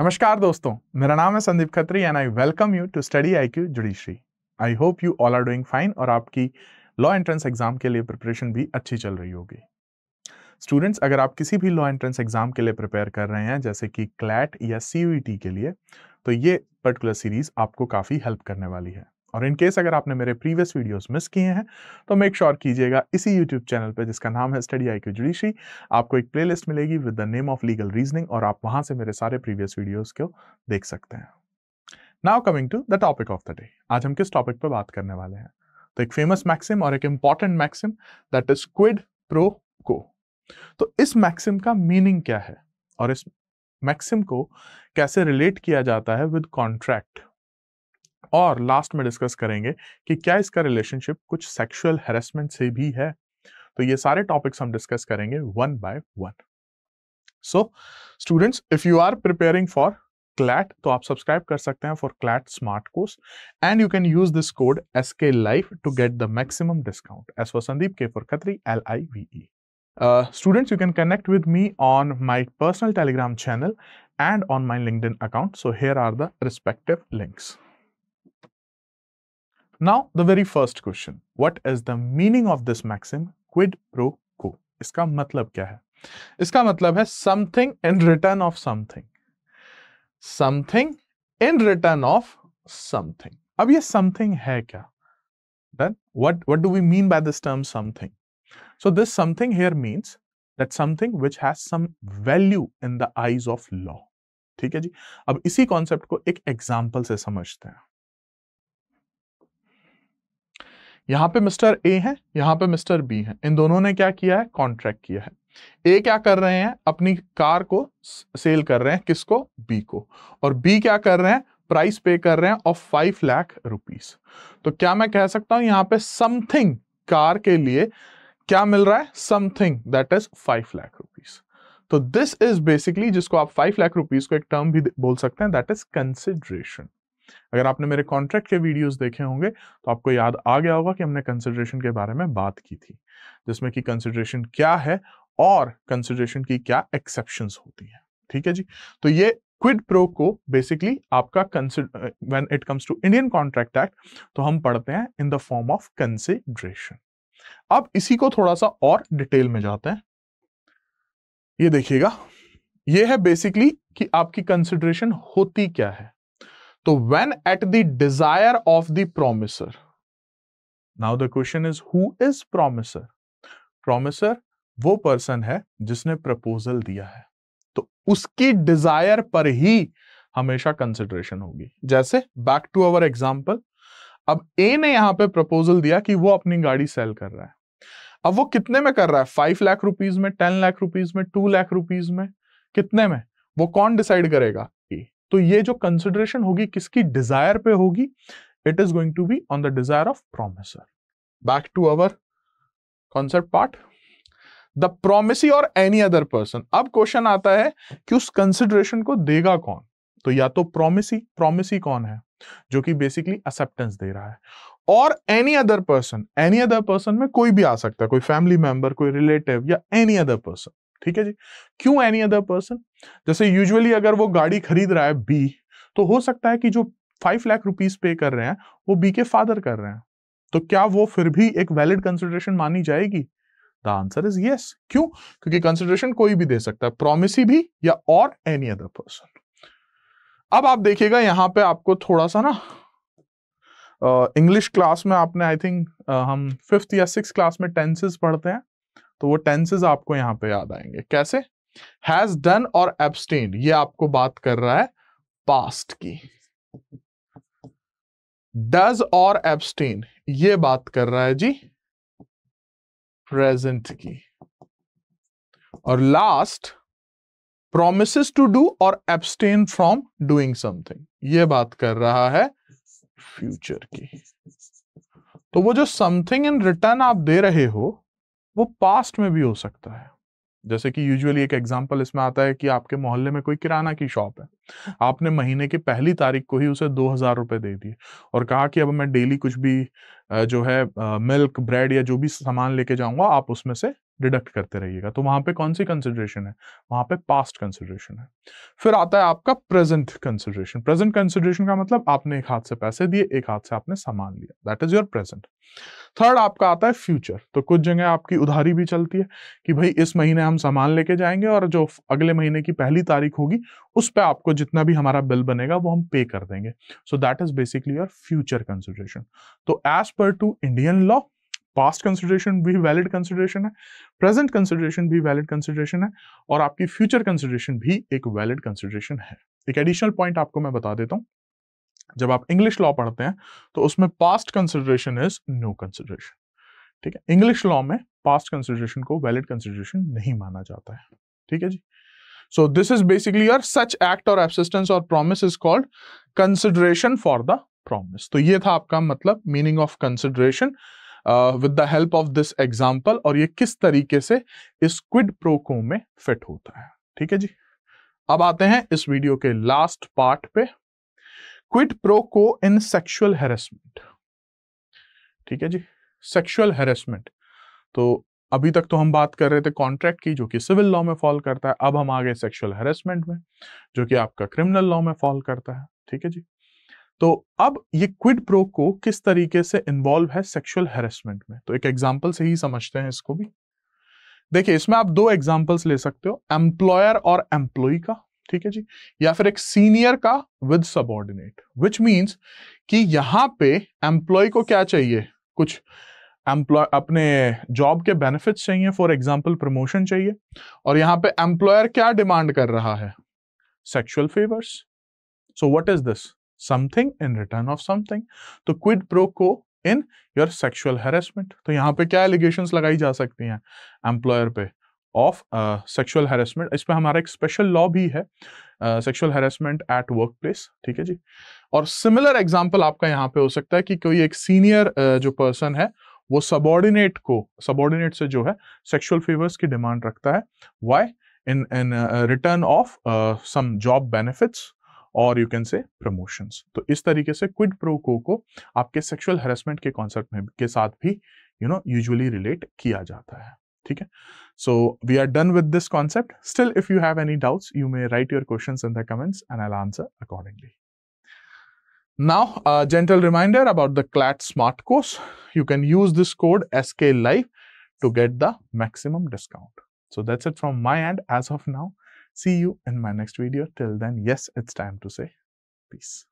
नमस्कार दोस्तों मेरा नाम है Sandeep Khatri and I welcome you to study I Q judiciary I hope you all are doing fine और आपकी लॉ एंट्रेंस एग्जाम के लिए प्रिपरेशन भी अच्छी चल रही होगी स्टूडेंट्स अगर आप किसी भी लॉ एंट्रेंस एग्जाम के लिए प्रिपेयर कर रहे हैं जैसे कि क्लैट या सी e के लिए तो ये पर्टिकुलर सीरीज आपको काफ़ी हेल्प करने वाली है और इन केस अगर आपने मेरे प्रीवियस वीडियोस मिस किए हैं तो मेक श्योर sure कीजिएगा इसी यूट्यूब चैनल पर जिसका नाम है स्टडी आई क्यू जुडिशरी आपको एक प्लेलिस्ट मिलेगी with the name of legal reasoning और आप वहां से मेरे सारे प्रीवियस वीडियोस को देख सकते हैं now coming to the topic of the day आज हम किस टॉपिक पर बात करने वाले हैं तो एक फेमस मैक्सिम और एक important maxim that is quid pro quo तो इस मैक्सिम का मीनिंग क्या है और इस मैक्सिम को कैसे रिलेट किया जाता है विद कॉन्ट्रैक्ट और लास्ट में डिस्कस करेंगे कि क्या इसका रिलेशनशिप कुछ सेक्सुअल हेरेसमेंट से भी है तो ये सारे टॉपिक्स हम डिस्कस करेंगे one by one so students if you are preparing for CLAT तो आप सब्सक्राइब कर सकते हैं for CLAT smart course and you can use this code S K life to get the maximum discount S for Sandeep K for Khatri L I V E students you can connect with me on my personal Telegram channel and on my LinkedIn account so here are the respective links Now, the very first question. What is the meaning of this maxim quid pro quo? इसका मतलब क्या है इसका मतलब है something in return of something. Something in return of something. अब ये something है क्या Then what, what do we mean by this term something? So this something here means that something which has some value in the eyes of law. ठीक है जी अब इसी concept को एक एग्जांपल से समझते हैं यहाँ पे मिस्टर ए है यहाँ पे मिस्टर बी है इन दोनों ने क्या किया है कॉन्ट्रैक्ट किया है ए क्या कर रहे हैं अपनी कार को सेल कर रहे हैं किसको बी को और बी क्या कर रहे हैं प्राइस पे कर रहे हैं ऑफ फाइव लाख रुपीस तो क्या मैं कह सकता हूं यहाँ पे समथिंग कार के लिए क्या मिल रहा है something that is five lakh rupees तो दिस इज बेसिकली जिसको आप फाइव लाख रुपीस को एक टर्म भी बोल सकते हैं दैट इज कंसिडरेशन अगर आपने मेरे कॉन्ट्रैक्ट के वीडियोस देखे होंगे तो आपको याद आ गया होगा कि हमने कंसिडरेशन के बारे में बात की थी जिसमें कि कंसिडरेशन क्या है और कंसिडरेशन की क्या एक्सेप्शन होती है ठीक है जी तो ये क्विड प्रो को बेसिकली आपका when it comes to Indian Contract Act तो हम पढ़ते हैं in the form of consideration अब इसी को थोड़ा सा और डिटेल में जाते हैं ये देखिएगा ये है बेसिकली कि आपकी कंसिडरेशन होती क्या है तो when at the desire of the promisor now the question is who is promisor promisor वो पर्सन है जिसने प्रपोजल दिया है तो उसकी डिजायर पर ही हमेशा कंसिडरेशन होगी जैसे बैक टू अवर एग्जाम्पल अब ए ने यहां पे प्रपोजल दिया कि वो अपनी गाड़ी सेल कर रहा है अब वो कितने में कर रहा है फाइव लाख रुपीज में टेन लाख रुपीज में टू लाख रुपीज में कितने में वो कौन डिसाइड करेगा तो ये जो कंसिडरेशन होगी किसकी डिजायर पे होगी it is going to be on the desire of promisor back to our concept part the promisee और एनी अदर पर्सन अब क्वेश्चन आता है कि उस कंसिडरेशन को देगा कौन तो या तो प्रोमिसी प्रोमिसी कौन है जो कि बेसिकली एक्सेप्टेंस दे रहा है और any other person any other person में कोई भी आ सकता है कोई फैमिली मेंबर कोई रिलेटिव या एनी अदर पर्सन ठीक है जी क्यों एनी अदर पर्सन जैसे यूजुअली अगर वो गाड़ी खरीद रहा है बी तो हो सकता है कि जो फाइव लाख रुपीज पे कर रहे हैं वो बी के फादर कर रहे हैं तो क्या वो फिर भी एक वैलिड कंसिडरेशन मानी जाएगी द आंसर इज यस क्यों क्योंकि कंसिडरेशन कोई भी दे सकता है प्रोमिस भी या और एनी अदर पर्सन अब आप देखिएगा यहां पे आपको थोड़ा सा ना इंग्लिश uh, क्लास में आपने आई थिंक uh, हम फिफ्थ या सिक्स क्लास में टेंसेस पढ़ते हैं तो वो टेंसेज आपको यहाँ पे याद आएंगे कैसे हैज डन और एब्सटेन ये आपको बात कर रहा है पास्ट की डज और एबस्टेन ये बात कर रहा है जी प्रेजेंट की और लास्ट प्रोमिस टू डू और एबस्टेन फ्रॉम डूइंग समथिंग ये बात कर रहा है फ्यूचर की तो वो जो समथिंग इन रिटर्न आप दे रहे हो वो पास्ट में भी हो सकता है जैसे कि यूजुअली एक एग्जाम्पल इसमें आता है कि आपके मोहल्ले में कोई किराना की शॉप है आपने महीने की पहली तारीख को ही उसे दो हज़ार रुपए दे दिए और कहा कि अब मैं डेली कुछ भी जो है मिल्क ब्रेड या जो भी सामान लेके जाऊंगा आप उसमें से डिडक्ट करते रहिएगा तो वहां पे कौन सी कंसिडरेशन है वहां पे पास्ट कंसिडरेशन है फिर आता है आपका प्रेजेंट कंसिडरेशन प्रेजेंट कंसिडरेशन का मतलब आपने एक हाथ से पैसे दिए एक हाथ से आपने सामान लिया that is your present third आपका आता है फ्यूचर तो कुछ जगह आपकी उधारी भी चलती है कि भाई इस महीने हम सामान लेके जाएंगे और जो अगले महीने की पहली तारीख होगी उस पर आपको जितना भी हमारा बिल बनेगा वो हम पे कर देंगे so that is basically your future consideration तो as per to Indian law past consideration भी वैलिड कंसिडरेशन है प्रेजेंट कंसिडरेशन भी वैलिड कंसिडरेशन है और आपकी फ्यूचर कंसिडरेशन भी एक वैलिड कंसिडरेशन है एक एडिशनल पॉइंट आपको मैं बता देता हूँ जब आप इंग्लिश लॉ पढ़ते हैं तो उसमें past consideration is no consideration ठीक है इंग्लिश लॉ में पास्ट कंसिडरेशन को वैलिड कंसिडरेशन नहीं माना जाता है ठीक है जी so this is basically your such act और एब्सिस्टेंस और promise is called consideration for the promise तो ये था आपका मतलब meaning of consideration with the help of this example और ये किस तरीके से इस क्विड प्रोको में फिट होता है ठीक है जी अब आते हैं इस वीडियो के लास्ट पार्ट पे क्विड प्रोको इन सेक्सुअल हेरेसमेंट ठीक है जी सेक्सुअल हेरेसमेंट तो अभी तक तो हम बात कर रहे थे कॉन्ट्रैक्ट की जो कि सिविल लॉ में फॉल करता है अब हम आ गए सेक्सुअल हेरेसमेंट में जो कि आपका क्रिमिनल लॉ में फॉल करता है ठीक है जी तो अब ये क्विड प्रो को किस तरीके से इन्वॉल्व है सेक्सुअल हेरेसमेंट में तो एक एग्जाम्पल से ही समझते हैं इसको भी देखिए इसमें आप दो एग्जाम्पल्स ले सकते हो एम्प्लॉयर और एम्प्लॉय का ठीक है जी या फिर एक सीनियर का विद सबॉर्डिनेट विच मींस कि यहां पे एम्प्लॉय को क्या चाहिए कुछ एम्प्लॉय अपने जॉब के बेनिफिट्स चाहिए फॉर एग्जाम्पल प्रमोशन चाहिए और यहां पे एम्प्लॉयर क्या डिमांड कर रहा है sexual favours so what is this something in return of something तो क्विड प्रो को इन योर सेक्सुअल हेरेसमेंट तो यहाँ पे क्या एलिगेशन लगाई जा सकती हैं एम्प्लॉयर पे ऑफ सेक्सुअल हेरेसमेंट इस पर हमारा एक स्पेशल लॉ भी है sexual harassment at workplace ठीक है जी और सिमिलर एग्जाम्पल आपका यहाँ पे हो सकता है कि कोई एक सीनियर uh, जो पर्सन है वो सबॉर्डिनेट को सबॉर्डिनेट से जो है सेक्सुअल फेवर्स की डिमांड रखता है Y in in return of some job benefits और यू कैन से प्रमोशंस तो इस तरीके से क्विड प्रो को को आपके सेक्सुअल हेरासमेंट के कॉन्सेप्ट में के साथ भी यू नो यूजुअली रिलेट किया जाता है ठीक है so we are done with this concept still if you have any doubts you may write your question in the comments and I answer accordingly Now, a gentle reminder about the CLAT Smart Course. You can use this code SK Live to get the maximum discount. So that's it from my end as of now. See you in my next video. Till then, yes, it's time to say peace.